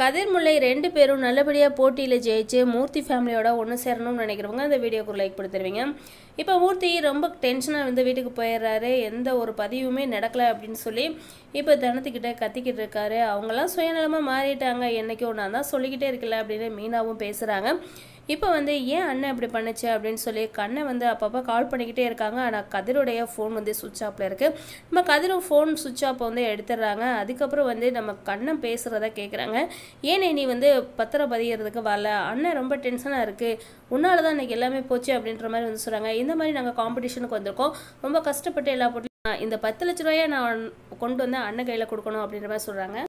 கதிர்முல்லை ரெண்டு பேரும் நல்லபடியாக போட்டியில் ஜெயிச்சு மூர்த்தி ஃபேமிலியோட ஒன்று சேரணும்னு நினைக்கிறவங்க அந்த வீடியோக்கு லைக் கொடுத்துருவீங்க இப்போ மூர்த்தி ரொம்ப டென்ஷனாக வந்து வீட்டுக்கு போயிடுறாரு எந்த ஒரு பதிவுமே நடக்கலை அப்படின்னு சொல்லி இப்போ தனத்துக்கிட்ட கத்திக்கிட்டு இருக்காரு அவங்களாம் சுயநலமாக மாறிட்டாங்க என்றைக்கும் நான் தான் சொல்லிக்கிட்டே இருக்கல அப்படின்னு மீனாவும் பேசுகிறாங்க இப்போ வந்து ஏன் அண்ணன் இப்படி பண்ணுச்சு அப்படின்னு சொல்லி கண்ணை வந்து அப்பப்போ கால் பண்ணிக்கிட்டே இருக்காங்க ஆனால் கதிரோடைய ஃபோன் வந்து சுவிட்ச் ஆஃபில் இருக்குது நம்ம கதிரும் ஃபோன் சுவிட்ச் ஆஃப் வந்து எடுத்துடுறாங்க அதுக்கப்புறம் வந்து நம்ம கண்ணன் பேசுகிறத கேட்குறாங்க ஏன் நீ வந்து பத்திரம் பதிகிறதுக்கு வரல அண்ணன் ரொம்ப டென்ஷனாக இருக்குது உன்னால் தான் இன்றைக்கி எல்லாமே போச்சு அப்படின்ற மாதிரி வந்து சொல்கிறாங்க இந்த மாதிரி நாங்கள் காம்படிஷனுக்கு வந்திருக்கோம் ரொம்ப கஷ்டப்பட்டு எல்லா போட்டு இந்த பத்து லட்ச ரூபாயை நான் கொண்டு வந்து அண்ணன் கையில் கொடுக்கணும் அப்படின்ற மாதிரி சொல்கிறாங்க